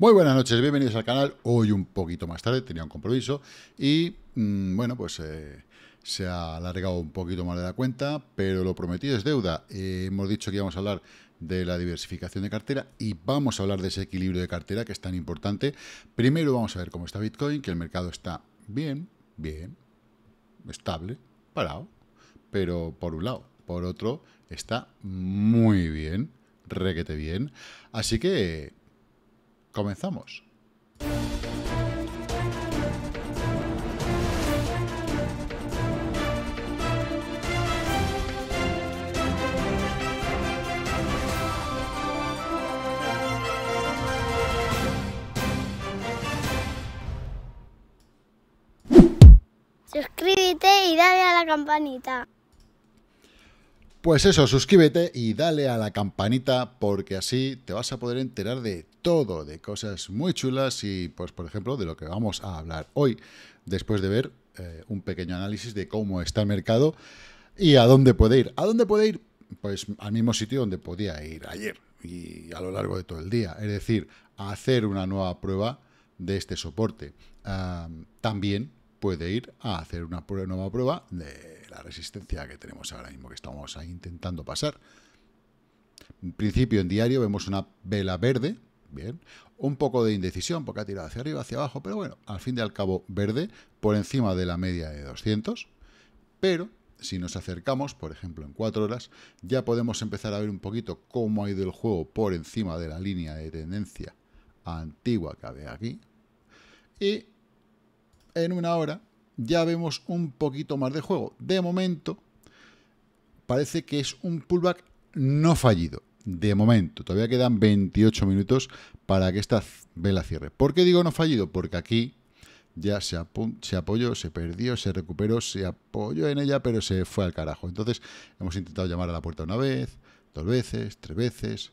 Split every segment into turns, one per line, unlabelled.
Muy buenas noches, bienvenidos al canal. Hoy un poquito más tarde, tenía un compromiso y mm, bueno, pues eh, se ha alargado un poquito más de la cuenta, pero lo prometido es deuda. Eh, hemos dicho que íbamos a hablar de la diversificación de cartera y vamos a hablar de ese equilibrio de cartera que es tan importante. Primero vamos a ver cómo está Bitcoin, que el mercado está bien, bien, estable, parado, pero por un lado, por otro está muy bien, requete bien. Así que Comenzamos. Suscríbete y dale a la campanita. Pues eso, suscríbete y dale a la campanita porque así te vas a poder enterar de todo, de cosas muy chulas y, pues, por ejemplo, de lo que vamos a hablar hoy, después de ver eh, un pequeño análisis de cómo está el mercado y a dónde puede ir. ¿A dónde puede ir? Pues al mismo sitio donde podía ir ayer y a lo largo de todo el día. Es decir, hacer una nueva prueba de este soporte. Ah, también puede ir a hacer una nueva prueba de la resistencia que tenemos ahora mismo, que estamos intentando pasar. En principio, en diario, vemos una vela verde Bien. Un poco de indecisión porque ha tirado hacia arriba, hacia abajo, pero bueno, al fin y al cabo verde por encima de la media de 200. Pero si nos acercamos, por ejemplo, en 4 horas, ya podemos empezar a ver un poquito cómo ha ido el juego por encima de la línea de tendencia antigua que había aquí. Y en una hora ya vemos un poquito más de juego. De momento, parece que es un pullback no fallido de momento. Todavía quedan 28 minutos para que esta vela cierre. ¿Por qué digo no fallido? Porque aquí ya se, apoyó, se perdió, se recuperó, se apoyó en ella, pero se fue al carajo. Entonces hemos intentado llamar a la puerta una vez, dos veces, tres veces,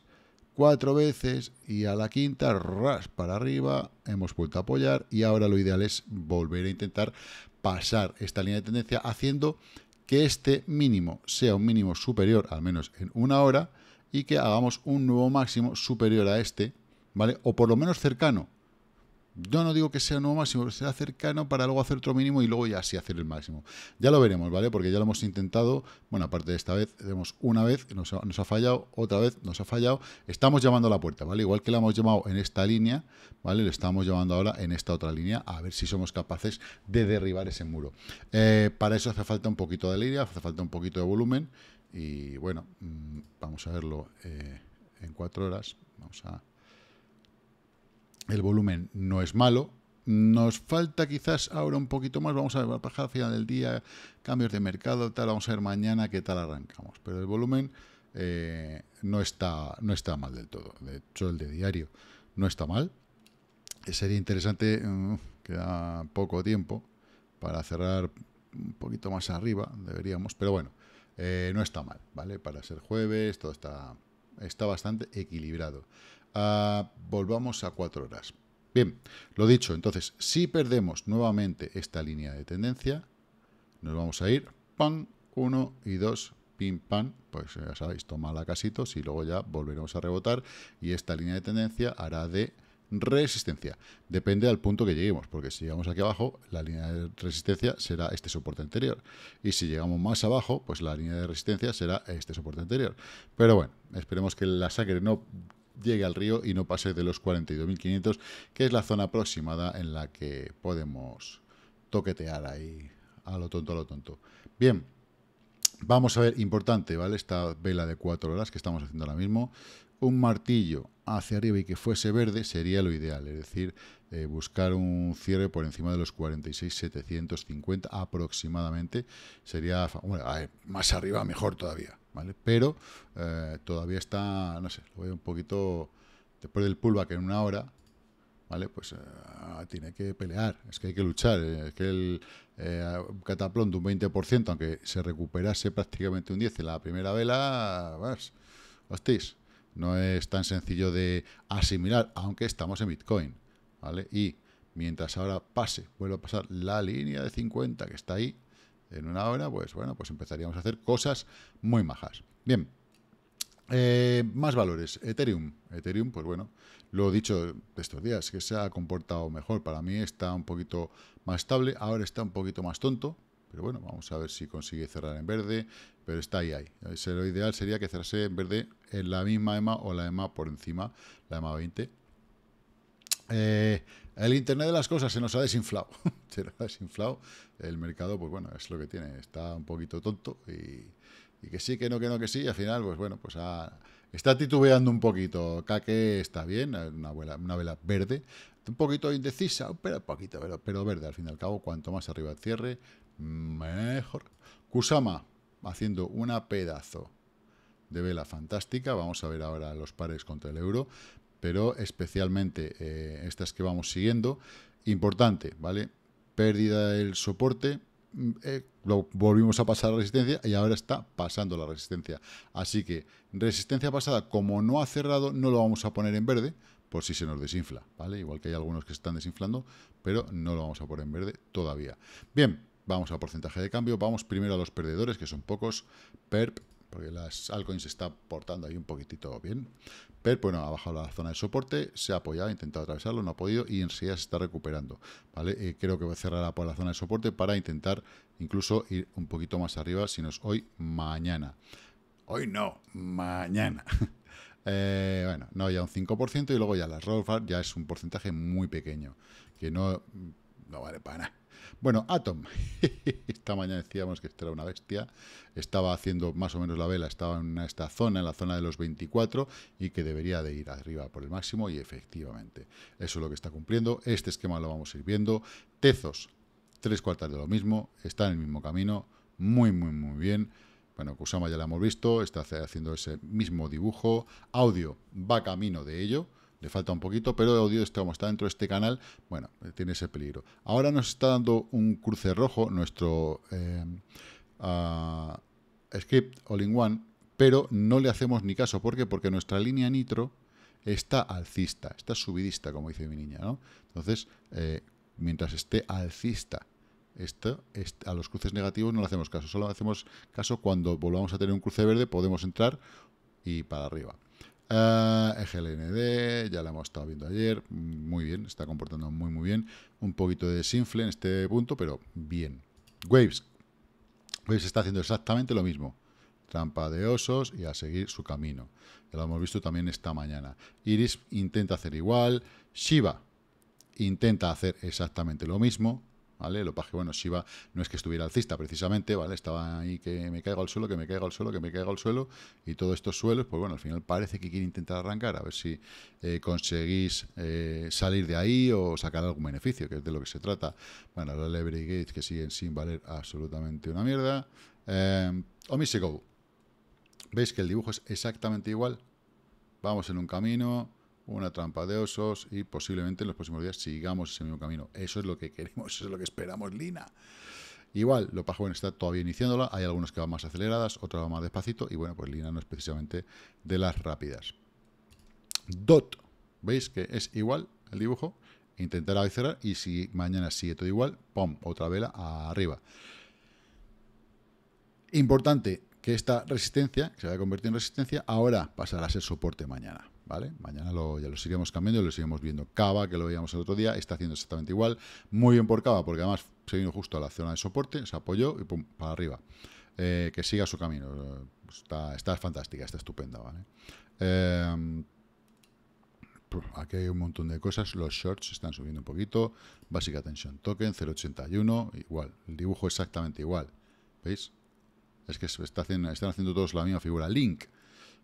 cuatro veces y a la quinta, ras para arriba, hemos vuelto a apoyar y ahora lo ideal es volver a intentar pasar esta línea de tendencia haciendo que este mínimo sea un mínimo superior, al menos en una hora, y que hagamos un nuevo máximo superior a este, ¿vale? O por lo menos cercano. Yo no digo que sea un nuevo máximo, será cercano para luego hacer otro mínimo y luego ya sí hacer el máximo. Ya lo veremos, ¿vale? Porque ya lo hemos intentado, bueno, aparte de esta vez, vemos una vez, nos ha, nos ha fallado, otra vez nos ha fallado. Estamos llamando a la puerta, ¿vale? Igual que la hemos llamado en esta línea, ¿vale? Le estamos llamando ahora en esta otra línea, a ver si somos capaces de derribar ese muro. Eh, para eso hace falta un poquito de línea, hace falta un poquito de volumen, y bueno, mm, vamos a verlo eh, en cuatro horas. Vamos a... El volumen no es malo. Nos falta quizás ahora un poquito más. Vamos a ver, bajar al final del día, cambios de mercado, tal. Vamos a ver mañana qué tal arrancamos. Pero el volumen eh, no, está, no está mal del todo. De hecho, el de diario no está mal. Sería interesante, mm, queda poco tiempo para cerrar un poquito más arriba, deberíamos, pero bueno, eh, no está mal, ¿vale? Para ser jueves, todo está, está bastante equilibrado. Ah, volvamos a 4 horas. Bien, lo dicho, entonces, si perdemos nuevamente esta línea de tendencia, nos vamos a ir, pan, Uno y dos, pim, pan, pues ya sabéis, toma la casitos y luego ya volveremos a rebotar y esta línea de tendencia hará de resistencia. Depende del punto que lleguemos, porque si llegamos aquí abajo, la línea de resistencia será este soporte anterior. Y si llegamos más abajo, pues la línea de resistencia será este soporte anterior. Pero bueno, esperemos que la sangre no llegue al río y no pase de los 42.500, que es la zona aproximada en la que podemos toquetear ahí a lo tonto, a lo tonto. Bien, Vamos a ver, importante, ¿vale? Esta vela de 4 horas que estamos haciendo ahora mismo un martillo hacia arriba y que fuese verde sería lo ideal, es decir, eh, buscar un cierre por encima de los 46,750 aproximadamente sería, bueno, más arriba mejor todavía, ¿vale? Pero eh, todavía está, no sé, lo veo un poquito, después del pullback en una hora, ¿vale? Pues ah, tiene que pelear, es que hay que luchar, eh, es que el cataplón de un 20%, aunque se recuperase prácticamente un 10 en la primera vela, vas, no es tan sencillo de asimilar, aunque estamos en Bitcoin, ¿vale? Y mientras ahora pase, vuelva a pasar la línea de 50 que está ahí en una hora, pues bueno, pues empezaríamos a hacer cosas muy majas. Bien, eh, más valores, Ethereum. Ethereum, pues bueno, lo he dicho estos días, que se ha comportado mejor. Para mí está un poquito más estable, ahora está un poquito más tonto, pero bueno, vamos a ver si consigue cerrar en verde, pero está ahí, ahí. Lo ideal sería que cerrase en verde en la misma EMA o la EMA por encima, la EMA 20. Eh, el Internet de las cosas se nos ha desinflado. se nos ha desinflado. El mercado, pues bueno, es lo que tiene. Está un poquito tonto y, que sí, que no, que no, que sí. Y al final, pues bueno, pues está titubeando un poquito. Kake está bien, una, vela, una vela verde un poquito indecisa, pero poquito, pero, verde. Al fin y al cabo, cuanto más arriba el cierre, mejor. Kusama haciendo una pedazo de vela fantástica. Vamos a ver ahora los pares contra el euro, pero especialmente eh, estas que vamos siguiendo. Importante, ¿vale? Pérdida del soporte. Mm, eh, lo volvimos a pasar la resistencia y ahora está pasando la resistencia. Así que resistencia pasada, como no ha cerrado, no lo vamos a poner en verde, por si se nos desinfla, ¿vale? Igual que hay algunos que se están desinflando, pero no lo vamos a poner en verde todavía. Bien, vamos a porcentaje de cambio, vamos primero a los perdedores, que son pocos, PERP, porque las altcoins se está portando ahí un poquitito bien, PERP, bueno, ha bajado la zona de soporte, se ha apoyado, ha intentado atravesarlo, no ha podido, y enseguida se está recuperando, ¿vale? Eh, creo que a por la zona de soporte para intentar incluso ir un poquito más arriba, si no es hoy, mañana. Hoy no, mañana. Eh, bueno, no, ya un 5% y luego ya las Rollfart ya es un porcentaje muy pequeño, que no, vale para nada. Bueno, Atom, esta mañana decíamos que esto era una bestia, estaba haciendo más o menos la vela, estaba en esta zona, en la zona de los 24, y que debería de ir arriba por el máximo, y efectivamente, eso es lo que está cumpliendo, este esquema lo vamos a ir viendo, Tezos, tres cuartas de lo mismo, está en el mismo camino, muy, muy, muy bien, bueno, Kusama ya la hemos visto, está haciendo ese mismo dibujo. Audio va camino de ello, le falta un poquito, pero audio está está dentro de este canal, bueno, eh, tiene ese peligro. Ahora nos está dando un cruce rojo nuestro eh, script all-in-one, pero no le hacemos ni caso. ¿Por qué? Porque nuestra línea nitro está alcista, está subidista, como dice mi niña, ¿no? Entonces, eh, mientras esté alcista a los cruces negativos no le hacemos caso, solo hacemos caso cuando volvamos a tener un cruce verde, podemos entrar y para arriba. EGLND, ah, ya la hemos estado viendo ayer, muy bien, está comportando muy muy bien. Un poquito de desinfle en este punto, pero bien. Waves. Waves está haciendo exactamente lo mismo. Trampa de osos y a seguir su camino. Ya lo hemos visto también esta mañana. Iris intenta hacer igual. Shiva intenta hacer exactamente lo mismo. ¿vale? Lo que bueno, Shiba no es que estuviera alcista precisamente, ¿vale? Estaba ahí que me caigo al suelo, que me caigo al suelo, que me caigo al suelo, y todos estos suelos, pues bueno, al final parece que quiere intentar arrancar, a ver si eh, conseguís eh, salir de ahí o sacar algún beneficio, que es de lo que se trata. Bueno, los Leverage Gates que siguen sin valer absolutamente una mierda. Eh, veis que el dibujo es exactamente igual. Vamos en un camino, una trampa de osos y posiblemente en los próximos días sigamos ese mismo camino. Eso es lo que queremos, eso es lo que esperamos, Lina. Igual, pajo está todavía iniciándola, hay algunos que van más aceleradas, otros van más despacito, y bueno, pues Lina no es precisamente de las rápidas. DOT, ¿veis que es igual el dibujo? Intentar cerrar y si mañana sigue todo igual, ¡pum! Otra vela arriba. Importante, que esta resistencia, que se a convertido en resistencia, ahora pasará a ser soporte mañana. ¿Vale? Mañana lo, ya lo seguiremos cambiando, lo seguiremos viendo. Cava, que lo veíamos el otro día, está haciendo exactamente igual. Muy bien por Cava, porque además se vino justo a la zona de soporte, se apoyó y pum, para arriba. Eh, que siga su camino. Está, fantástica, está estupenda, ¿vale? Em, aquí hay un montón de cosas. Los shorts están subiendo un poquito. Básica tensión Token, 0.81, igual. El dibujo exactamente igual. ¿Veis? es que están haciendo todos la misma figura. Link,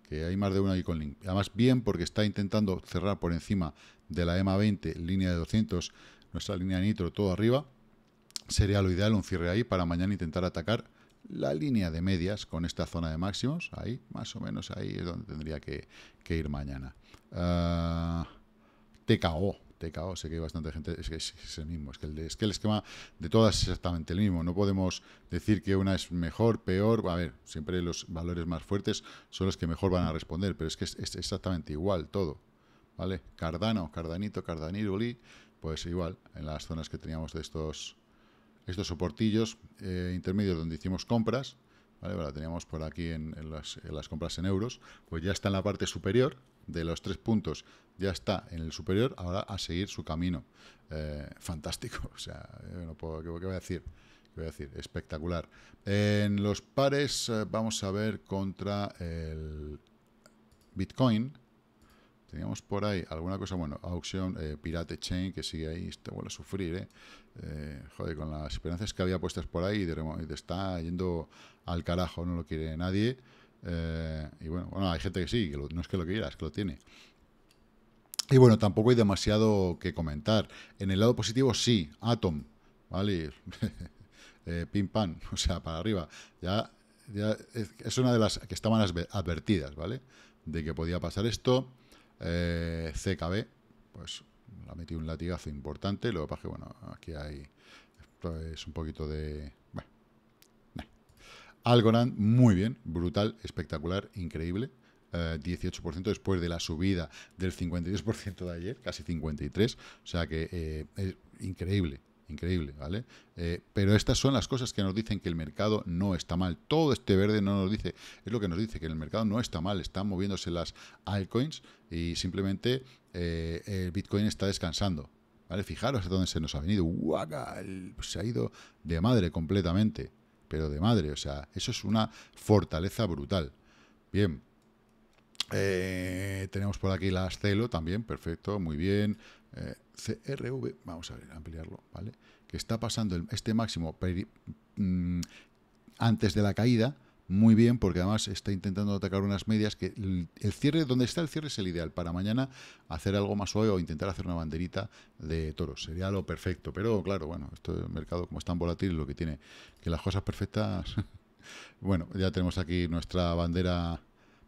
que hay más de uno ahí con Link. Además, bien porque está intentando cerrar por encima de la EMA 20, línea de 200, nuestra línea de nitro, todo arriba. Sería lo ideal un cierre ahí para mañana intentar atacar la línea de medias con esta zona de máximos. Ahí, más o menos, ahí es donde tendría que, ir mañana. Te ah, TKO sé que hay bastante gente, es que es, el mismo, es que el, es que el esquema de todas es exactamente el mismo, no podemos decir que una es mejor, peor, a ver, siempre los valores más fuertes son los que mejor van a responder, pero es que es, exactamente igual todo, ¿vale? Cardano, Cardanito, Cardaniruli, pues igual, en las zonas que teníamos de estos, estos soportillos eh, intermedios donde hicimos compras, ¿vale? Pues la teníamos por aquí en las compras en euros, pues ya está en la parte superior, de los tres puntos ya está en el superior, ahora a seguir su camino. Eh, fantástico, o sea, ¿qué, voy a decir? voy a decir? Espectacular. En los pares eh, vamos a ver contra el Bitcoin. Teníamos por ahí alguna cosa, bueno, Auction, eh, Pirate Chain, que sigue ahí, te este vuelve a sufrir, Joder, con las esperanzas que había puestas por ahí, y está yendo al carajo, no lo quiere nadie. Eh, y bueno, bueno, hay gente que sí, que no es que lo quiera, es que lo tiene. Y bueno, tampoco hay demasiado que comentar. En el lado positivo, sí, Atom, ¿vale? eh, pim o sea, para arriba. Ya, es una de las que estaban advertidas, ¿vale? De que podía pasar esto. Eh, CKB, pues la metí un latigazo importante. luego para que, bueno, aquí hay Es pues, un poquito de, Algorand, muy bien, brutal, espectacular, increíble. 18% eh, después de la subida del 52% de ayer, casi 53%. O sea que eh, es increíble, increíble, ¿vale? Eh, pero estas son las cosas que nos dicen que el mercado no está mal. Todo este verde no nos dice, es lo que nos dice que el mercado no está mal, están moviéndose las altcoins y simplemente el Bitcoin está descansando. ¿Vale? Fijaros a dónde se nos ha venido. Se ha ido de madre completamente pero de madre. O sea, eso es una fortaleza brutal. Bien. Eh, tenemos por aquí las Celo también, perfecto, muy bien. Eh, CRV, vamos a ver, ampliarlo, ¿vale? Que está pasando este máximo mm, antes de la caída, muy bien, porque además está intentando atacar unas medias que el cierre, donde está el cierre es el ideal para mañana hacer algo más suave o intentar hacer una banderita de toros. Sería lo perfecto, pero claro, bueno, esto el mercado como es tan volátil lo que tiene, que las cosas perfectas... bueno, ya tenemos aquí nuestra bandera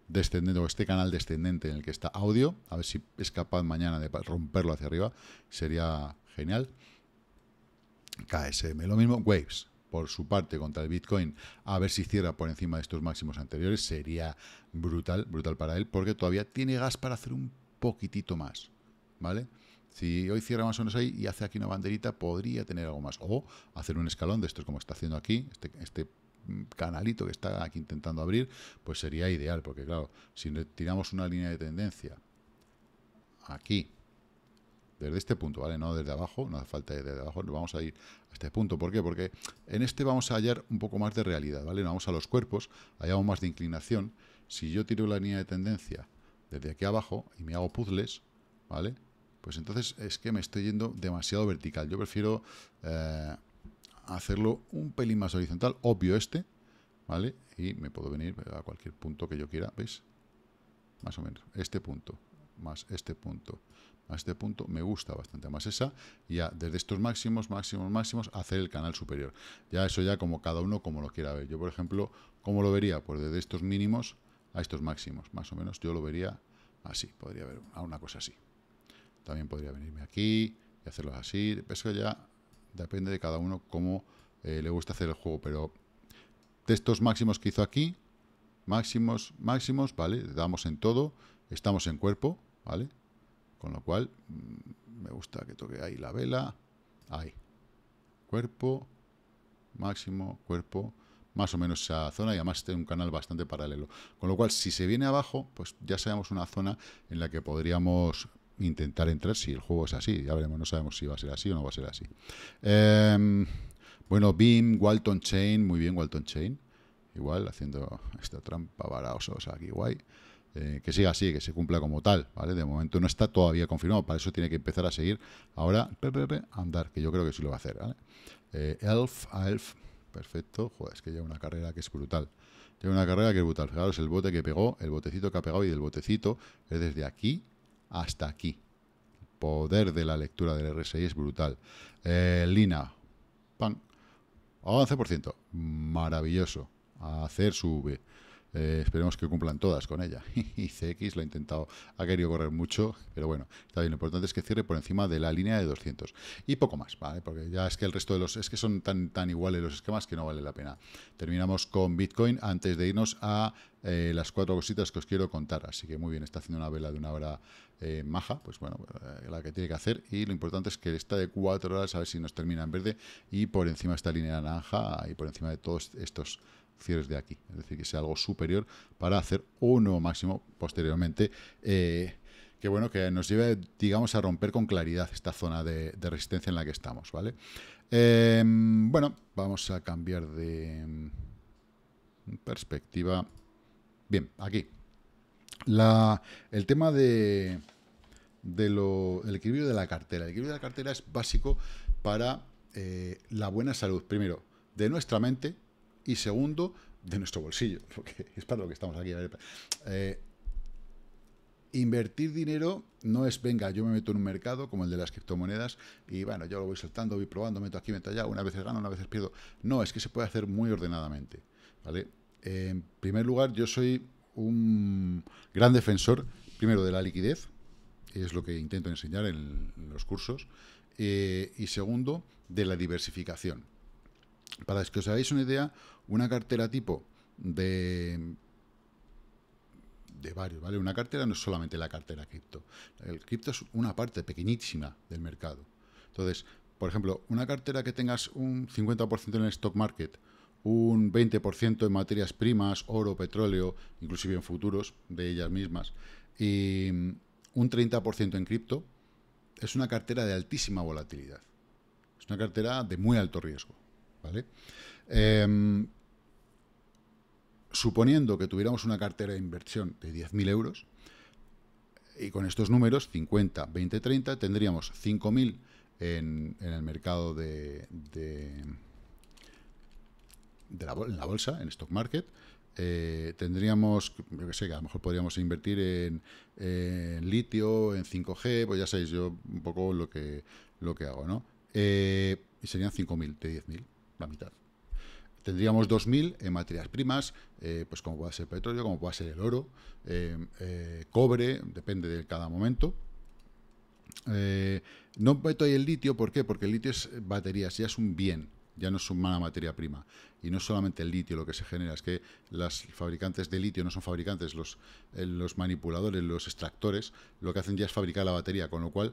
descendente o este canal descendente en el que está audio, a ver si es capaz mañana de romperlo hacia arriba, sería genial. KSM, lo mismo, Waves, por su parte contra el Bitcoin a ver si cierra por encima de estos máximos anteriores sería brutal, brutal para él, porque todavía tiene gas para hacer un poquitito más, ¿vale? Si hoy cierra más o menos ahí y hace aquí una banderita, podría tener algo más. O hacer un escalón de esto como está haciendo aquí, este, este canalito que está aquí intentando abrir, pues sería ideal, porque claro, si tiramos una línea de tendencia aquí, desde este punto, ¿vale? No desde abajo, no hace falta desde abajo, vamos a ir a este punto. ¿Por qué? Porque en este vamos a hallar un poco más de realidad, ¿vale? vamos a los cuerpos, hallamos más de inclinación. Si yo tiro la línea de tendencia desde aquí abajo y me hago puzzles, ¿vale? Pues entonces es que me estoy yendo demasiado vertical. Yo prefiero eh, hacerlo un pelín más horizontal, obvio este, ¿vale? Y me puedo venir a cualquier punto que yo quiera, ¿veis? Más o menos, este punto, más este punto, más este punto, me gusta bastante más esa, y ya desde estos máximos, máximos, máximos, hacer el canal superior. Ya eso ya como cada uno como lo quiera ver. Yo, por ejemplo, ¿cómo lo vería? Pues desde estos mínimos a estos máximos, más o menos yo lo vería así, podría ver a una cosa así. También podría venirme aquí y hacerlo así, eso ya depende de cada uno cómo eh, le gusta hacer el juego, pero de estos máximos que hizo aquí, máximos, máximos, ¿vale? Damos en todo Estamos en cuerpo, ¿vale? Con lo cual, mm, me gusta que toque ahí la vela. Ahí. Cuerpo, máximo, cuerpo, más o menos esa zona. Y además tiene un canal bastante paralelo. Con lo cual, si se viene abajo, pues ya sabemos una zona en la que podríamos intentar entrar si el juego es así. Ya veremos, no sabemos si va a ser así o no va a ser así. Em, bueno, Beam, Walton Chain, muy bien Walton Chain. Igual, haciendo esta trampa sea, aquí, guay. Eh, que siga así, que se cumpla como tal, ¿vale? De momento no está todavía confirmado, para eso tiene que empezar a seguir ahora andar, que yo creo que sí lo va a hacer, ¿vale? Eh, elf, perfecto, joder, es que lleva una carrera que es brutal. Lleva una carrera que es brutal, fijaros el bote que pegó, el botecito que ha pegado y del botecito es desde aquí hasta aquí. El poder de la lectura del RSI es brutal. Eh, Lina, pan, 11%, maravilloso, hacer su V. Eh, esperemos que cumplan todas con ella. y CX lo ha intentado, ha querido correr mucho, pero bueno, está bien. Lo importante es que cierre por encima de la línea de 200 y poco más, ¿vale? Porque ya es que el resto de los, es que son tan, tan iguales los esquemas que no vale la pena. Terminamos con Bitcoin antes de irnos a eh, las cuatro cositas que os quiero contar. Así que muy bien, está haciendo una vela de una hora eh, maja, pues bueno, la que tiene que hacer. Y lo importante es que está de cuatro horas, a ver si nos termina en verde y por encima esta línea naranja y por encima de todos estos cierres de aquí. Es decir, que sea algo superior para hacer uno máximo posteriormente. Eh, que bueno, que nos lleve, digamos, a romper con claridad esta zona de, resistencia en la que estamos, ¿vale? Em, bueno, vamos a cambiar de mm, perspectiva. Bien, aquí. La, el tema de, de lo, del equilibrio de la cartera. El equilibrio de la cartera es básico para eh, la buena salud, primero, de nuestra mente, y segundo, de nuestro bolsillo, porque es para lo que estamos aquí. Eh, invertir dinero no es, venga, yo me meto en un mercado como el de las criptomonedas y bueno, yo lo voy soltando, voy probando, meto aquí, meto allá, una vez gano, una vez pierdo. No, es que se puede hacer muy ordenadamente. ¿vale? en primer lugar, yo soy un gran defensor, primero, de la liquidez, es lo que intento enseñar en, los cursos, eh, y segundo, de la diversificación. Para que os hagáis una idea, una cartera tipo de de varios, ¿vale? Una cartera no es solamente la cartera cripto. El cripto es una parte pequeñísima del mercado. Entonces, por ejemplo, una cartera que tengas un 50% en el stock market, un 20% en materias primas, oro, petróleo, inclusive en futuros de ellas mismas, y un 30% en cripto, es una cartera de altísima volatilidad. Es una cartera de muy alto riesgo. ¿vale? Em, suponiendo que tuviéramos una cartera de inversión de 10.000 euros, y con estos números, 50, 20, 30, tendríamos 5.000 en, el mercado de, la, bolsa, en stock market, eh, tendríamos, yo que sé, que a lo mejor podríamos invertir en, litio, en 5G, pues ya sabéis, yo un poco lo que, hago, ¿no? Eh, y serían 5.000 de 10.000 mitad. Tendríamos 2.000 en materias primas, eh, pues como puede ser petróleo, como puede ser el oro, eh, eh, cobre, depende de cada momento. no meto ahí el litio, ¿por qué? Porque el litio es baterías, ya es un bien, ya no es una materia prima. Y no solamente el litio lo que se genera, es que las fabricantes de litio no son fabricantes, los, los manipuladores, los extractores, lo que hacen ya es fabricar la batería, con lo cual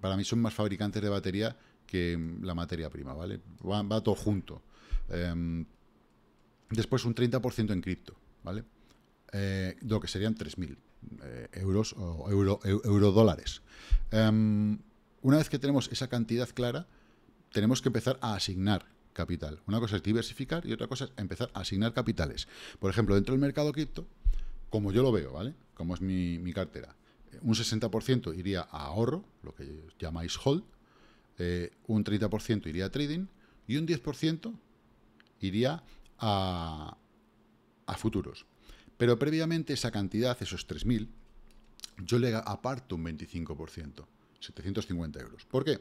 para mí son más fabricantes de batería que la materia prima, ¿vale? Va, todo junto. Em, después un 30% en cripto, ¿vale? Eh, lo que serían 3.000 eh, euros o euro, dólares. Em, una vez que tenemos esa cantidad clara, tenemos que empezar a asignar capital. Una cosa es diversificar y otra cosa es empezar a asignar capitales. Por ejemplo, dentro del mercado cripto, como yo lo veo, ¿vale? Como es mi, mi cartera, un 60% iría a ahorro, lo que llamáis hold, eh, un 30% iría a trading y un 10% iría a, futuros. Pero previamente esa cantidad, esos 3.000, yo le aparto un 25%, 750 euros. ¿Por qué?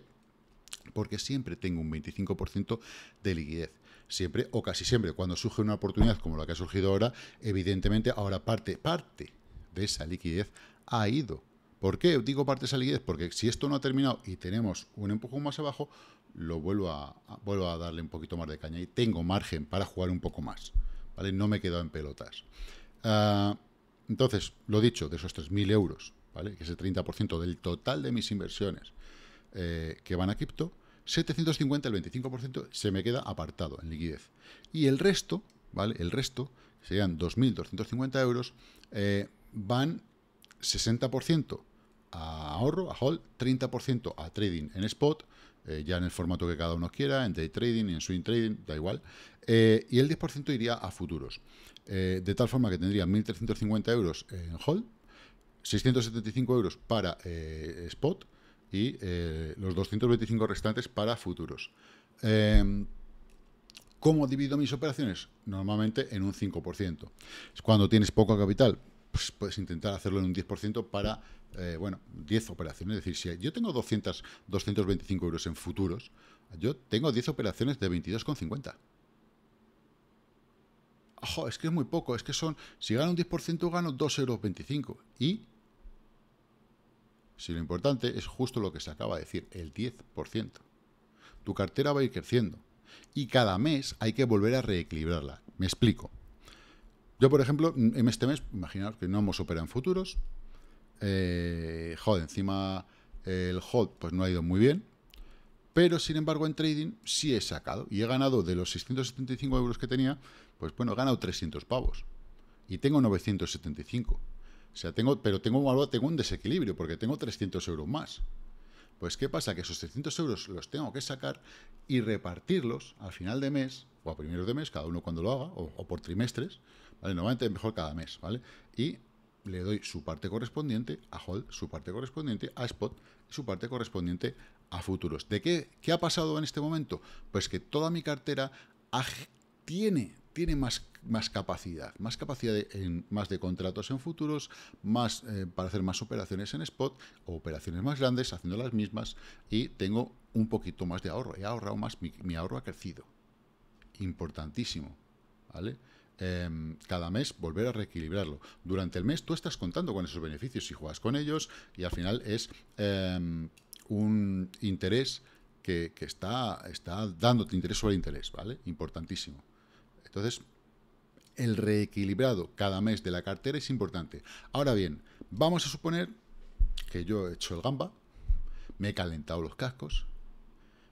Porque siempre tengo un 25% de liquidez. Siempre, o casi siempre, cuando surge una oportunidad como la que ha surgido ahora, evidentemente ahora parte, parte de esa liquidez ha ido ¿Por qué digo parte de esa liquidez? Porque si esto no ha terminado y tenemos un empujón más abajo, lo vuelvo a, vuelvo a darle un poquito más de caña y tengo margen para jugar un poco más. ¿vale? No me he quedado en pelotas. Ah, entonces, lo dicho, de esos 3.000 euros, ¿vale? que es el 30% del total de mis inversiones eh, que van a cripto, 750, el 25%, se me queda apartado en liquidez. Y el resto, ¿vale? El resto, serían 2.250 euros, eh, van 60% a ahorro, a hold, 30% a trading en spot, eh, ya en el formato que cada uno quiera, en day trading, en swing trading, da igual, eh, y el 10% iría a futuros. Eh, de tal forma que tendría 1.350 euros en hold, 675 euros para spot y los 225 restantes para futuros. ¿Cómo divido mis operaciones? Normalmente en un 5%. Cuando tienes poco capital, pues puedes intentar hacerlo en un 10% para, eh, bueno, 10 operaciones. Es decir, si yo tengo 200, 225 euros en futuros, yo tengo 10 operaciones de 22,50. Ojo, es que es muy poco, es que son, si gano un 10% gano 2,25 euros. Y si lo importante es justo lo que se acaba de decir, el 10%. Tu cartera va a ir creciendo y cada mes hay que volver a reequilibrarla. Me explico. Yo, por ejemplo, en este mes, imaginaos que no hemos operado en futuros. Eh, joder, encima eh, el hold pues no ha ido muy bien. Pero, sin embargo, en trading sí he sacado. Y he ganado de los 675 euros que tenía, pues bueno, he ganado 300 pavos. Y tengo 975. O sea, tengo, pero tengo, tengo un desequilibrio porque tengo 300 euros más. Pues ¿qué pasa? Que esos 300 euros los tengo que sacar y repartirlos al final de mes o a primeros de mes, cada uno cuando lo haga, o, por trimestres, ¿vale? Normalmente mejor cada mes, ¿vale? Y le doy su parte correspondiente a hold, su parte correspondiente a spot y su parte correspondiente a futuros. ¿De qué, qué ha pasado en este momento? Pues que toda mi cartera tiene tiene más, más capacidad, más capacidad en, más de contratos en futuros, más eh, para hacer más operaciones en spot o operaciones más grandes, haciendo las mismas y tengo un poquito más de ahorro. He ahorrado más, mi, ahorro ha crecido. Importantísimo. ¿Vale? Em, cada mes volver a reequilibrarlo. Durante el mes tú estás contando con esos beneficios y juegas con ellos y al final es em, un interés que, está, está dándote interés sobre interés, ¿vale? Importantísimo. Entonces, el reequilibrado cada mes de la cartera es importante. Ahora bien, vamos a suponer que yo he hecho el gamba, me he calentado los cascos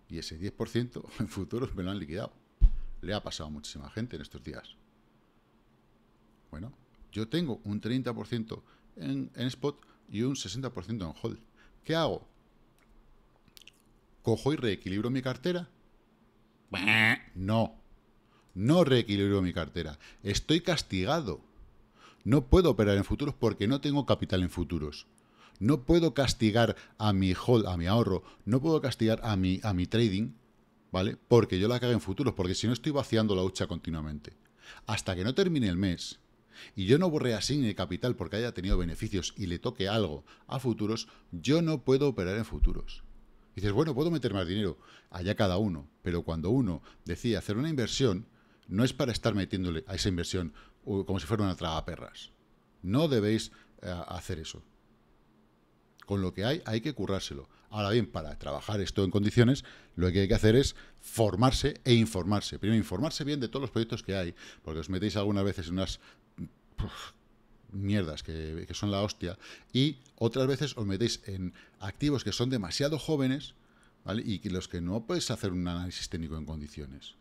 y ese 10% en futuro me lo han liquidado. Le ha pasado a muchísima gente en estos días. Bueno, yo tengo un 30% en, en spot y un 60% en hold. ¿Qué hago? Cojo y reequilibro mi cartera. No, no reequilibro mi cartera. Estoy castigado. No puedo operar en futuros porque no tengo capital en futuros. No puedo castigar a mi hold, a mi ahorro. No puedo castigar a mi, a mi trading, ¿vale? Porque yo la cago en futuros, porque si no estoy vaciando la hucha continuamente. Hasta que no termine el mes, y yo no así el capital porque haya tenido beneficios y le toque algo a futuros, yo no puedo operar en futuros. dices, bueno, puedo meter más dinero, allá cada uno, pero cuando uno decide hacer una inversión, no es para estar metiéndole a esa inversión como si fuera una traga perras. No debéis eh, hacer eso. Con lo que hay, hay que currárselo. Ahora bien, para trabajar esto en condiciones, lo que hay que hacer es formarse e informarse. Primero, informarse bien de todos los proyectos que hay, porque os metéis algunas veces en unas mierdas que, son la hostia, y otras veces os metéis en activos que son demasiado jóvenes, Y que los que no podéis hacer un análisis técnico en condiciones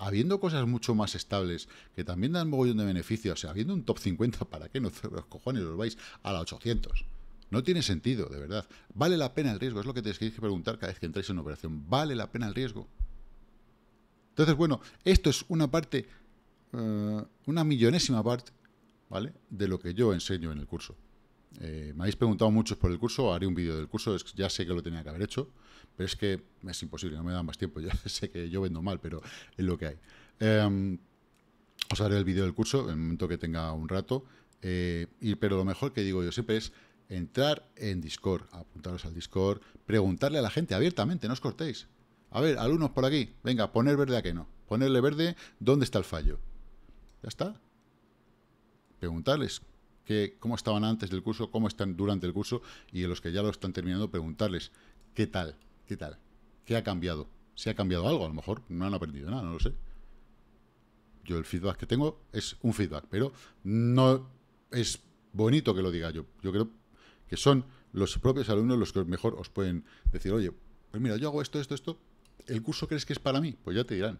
habiendo cosas mucho más estables que también dan mogollón de beneficios, o sea, habiendo un top 50, ¿para qué no os cojones los vais a la 800? No tiene sentido, de verdad. ¿Vale la pena el riesgo? Es lo que tenéis que preguntar cada vez que entráis en una operación. ¿Vale la pena el riesgo? Entonces, bueno, esto es una parte, eh, una millonésima parte, ¿vale? De lo que yo enseño en el curso. Eh, me habéis preguntado muchos por el curso, haré un vídeo del curso, ya sé que lo tenía que haber hecho, pero es que es imposible, no me da más tiempo, ya sé que yo vendo mal, pero es lo que hay. Em, os haré el vídeo del curso en el momento que tenga un rato, eh, pero lo mejor que digo yo siempre es entrar en Discord, apuntaros al Discord, preguntarle a la gente abiertamente, no os cortéis. A ver, alumnos por aquí, venga, poner verde a que no, ponerle verde, ¿dónde está el fallo? Ya está. Preguntarles que, cómo estaban antes del curso, cómo están durante el curso y a los que ya lo están terminando preguntarles qué tal, qué tal, qué ha cambiado, si ha cambiado algo, a lo mejor no han aprendido nada, no lo sé. Yo el feedback que tengo es un feedback, pero no es bonito que lo diga yo. Yo creo que son los propios alumnos los que mejor os pueden decir, oye, pues mira, yo hago esto, esto, esto, ¿el curso crees que es para mí? Pues ya te dirán.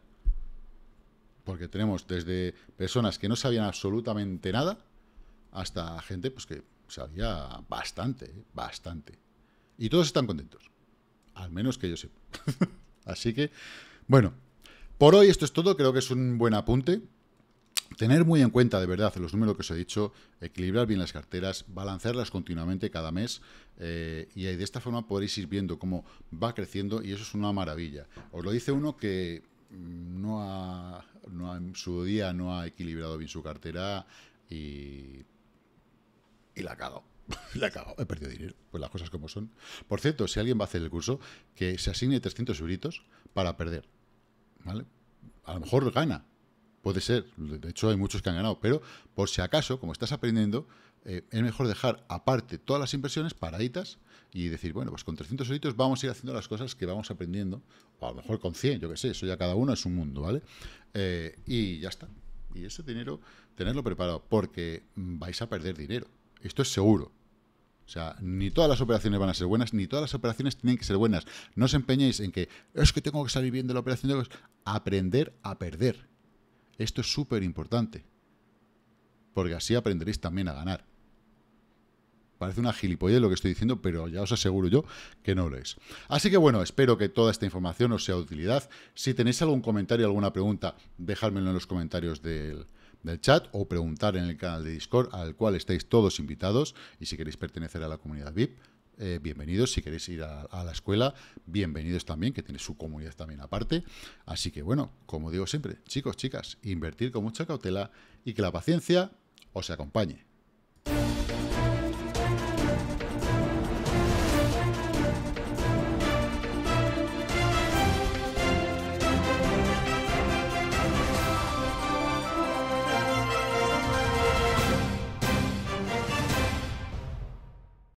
Porque tenemos desde personas que no sabían absolutamente nada, hasta gente pues, que sabía bastante, ¿eh? bastante. Y todos están contentos, al menos que yo sé Así que, bueno, por hoy esto es todo, creo que es un buen apunte. Tener muy en cuenta, de verdad, los números que os he dicho, equilibrar bien las carteras, balancearlas continuamente cada mes eh, y de esta forma podréis ir viendo cómo va creciendo y eso es una maravilla. Os lo dice uno que no ha, no en su día no ha equilibrado bien su cartera y y la cago. la cago, he perdido dinero. Pues las cosas como son. Por cierto, si alguien va a hacer el curso, que se asigne 300 euros para perder. ¿Vale? A lo mejor gana. Puede ser. De hecho, hay muchos que han ganado. Pero, por si acaso, como estás aprendiendo, eh, es mejor dejar aparte todas las inversiones paraditas y decir, bueno, pues con 300 euros vamos a ir haciendo las cosas que vamos aprendiendo. O a lo mejor con 100, yo qué sé. Eso ya cada uno es un mundo, ¿vale? Eh, y ya está. Y ese dinero, tenerlo preparado, porque vais a perder dinero. Esto es seguro. O sea, ni todas las operaciones van a ser buenas, ni todas las operaciones tienen que ser buenas. No os empeñéis en que es que tengo que salir bien de la operación. De aprender a perder. Esto es súper importante. Porque así aprenderéis también a ganar. Parece una gilipollez lo que estoy diciendo, pero ya os aseguro yo que no lo es. Así que bueno, espero que toda esta información os sea de utilidad. Si tenéis algún comentario, alguna pregunta, dejármelo en los comentarios del, del chat o preguntar en el canal de Discord al cual estáis todos invitados y si queréis pertenecer a la comunidad VIP, eh, bienvenidos. Si queréis ir a, a, la escuela, bienvenidos también, que tiene su comunidad también aparte. Así que bueno, como digo siempre, chicos, chicas, invertir con mucha cautela y que la paciencia os acompañe.